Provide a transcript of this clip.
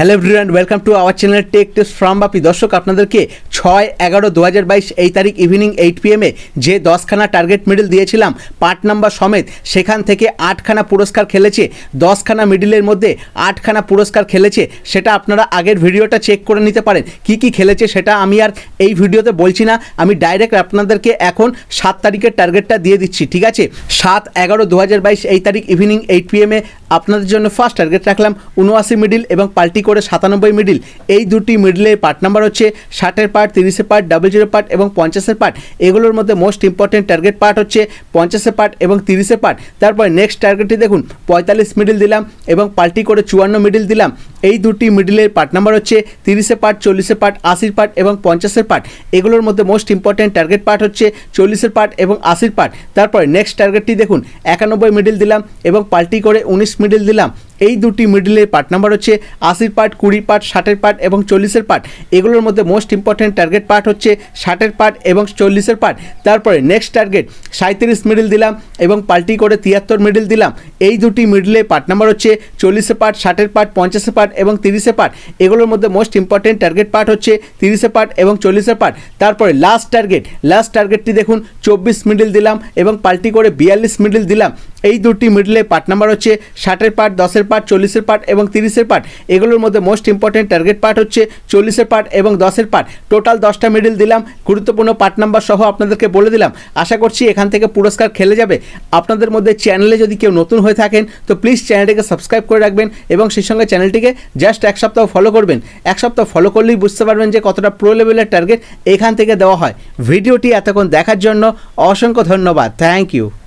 hello everyone welcome to our channel tech test from Bapi দর্শক আপনাদেরকে ছয় এগারো দু হাজার বাইশ এই তারিখ ইভিনিং এইট পিএমে যে দশখানা টার্গেট মেডেল দিয়েছিলাম পাঁচ নাম্বার সমেত সেখান থেকে আটখানা পুরস্কার খেলেছে দশখানা মিডিলের মধ্যে আটখানা পুরস্কার খেলেছে সেটা আপনারা আগের ভিডিওটা চেক করে নিতে পারেন কি কি খেলেছে সেটা আমি আর এই ভিডিওতে বলছি না আমি ডাইরেক্ট আপনাদেরকে এখন সাত তারিখের টার্গেটটা দিয়ে দিচ্ছি ঠিক আছে সাত এগারো দু হাজার বাইশ এই তারিখ ইভিনিং এইট পিএমে আপনাদের জন্য ফার্স্ট টার্গেট রাখলাম উনআশি মিডিল এবং পাল্টি করে সাতানব্বই মিডিল এই দুটি মিডিলের পার্ট নাম্বার হচ্ছে ষাটের পার্ট তিরিশের পার্ট ডাবল জিরো পার্ট এবং পঞ্চাশের পার্ট এগুলোর মধ্যে মোস্ট ইম্পর্টেন্ট টার্গেট পার্ট হচ্ছে পঞ্চাশের পার্ট এবং তিরিশের পার্ট তারপর নেক্সট টার্গেটটি দেখুন পঁয়তাল্লিশ মিডিল দিলাম এবং পাল্টি করে চুয়ান্ন মিডিল দিলাম এই দুটি মিডিলের পার্ট নাম্বার হচ্ছে তিরিশে পার্ট চল্লিশে পার্ট আশির পার্ট এবং পঞ্চাশের পার্ট এগুলোর মধ্যে মোস্ট ইম্পর্ট্যান্ট টার্গেট পার্ট হচ্ছে চল্লিশের পার্ট এবং আশির পার্ট তারপরে নেক্সট টার্গেটটি দেখুন একানব্বই মিডিল দিলাম এবং পাল্টি করে উনিশ মিডিল দিলাম এই দুটি মিডিলের পার্ট নাম্বার হচ্ছে আশির পার্ট কুড়ি পার্ট ষাটের পার্ট এবং চল্লিশের পার্ট এগুলোর মধ্যে মোস্ট ইম্পর্ট্যান্ট টার্গেট পার্ট হচ্ছে ষাটের পার্ট এবং চল্লিশের পার্ট তারপরে নেক্সট টার্গেট সাঁত্রিশ মিডিল দিলাম এবং পাল্টি করে তিয়াত্তর মিডিল দিলাম এই দুটি মিডিলের পার্ট নাম্বার হচ্ছে চল্লিশে পার্ট ষাটের পার্ট পঞ্চাশে পার্ট পার্ট এবং তিরিশে পার্ট এগুলোর মধ্যে মোস্ট ইম্পর্টেন্ট টার্গেট পার্ট হচ্ছে তিরিশে পার্ট এবং চল্লিশে পার্ট তারপরে লাস্ট টার্গেট লাস্ট টার্গেটটি দেখুন চব্বিশ মিডিল দিলাম এবং পাল্টি করে বিয়াল্লিশ মিডিল দিলাম এই দুটি মিডলে পার্ট নাম্বার হচ্ছে ষাটের পার্ট দশের পার্ট চল্লিশের পার্ট এবং তিরিশের পার্ট এগুলোর মধ্যে মোস্ট ইম্পর্টেন্ট টার্গেট পার্ট হচ্ছে চল্লিশের পার্ট এবং দশের পার্ট টোটাল দশটা মিডল দিলাম গুরুত্বপূর্ণ পার্ট নাম্বার সহ আপনাদেরকে বলে দিলাম আশা করছি এখান থেকে পুরস্কার খেলে যাবে আপনাদের মধ্যে চ্যানেলে যদি কেউ নতুন হয়ে থাকেন তো প্লিজ চ্যানেলটিকে সাবস্ক্রাইব করে রাখবেন এবং সেই সঙ্গে চ্যানেলটিকে জাস্ট এক সপ্তাহ ফলো করবেন এক সপ্তাহ ফলো করলেই বুঝতে পারবেন যে কতটা প্রো লেভেলের টার্গেট এখান থেকে দেওয়া হয় ভিডিওটি এতক্ষণ দেখার জন্য অসংখ্য ধন্যবাদ থ্যাংক ইউ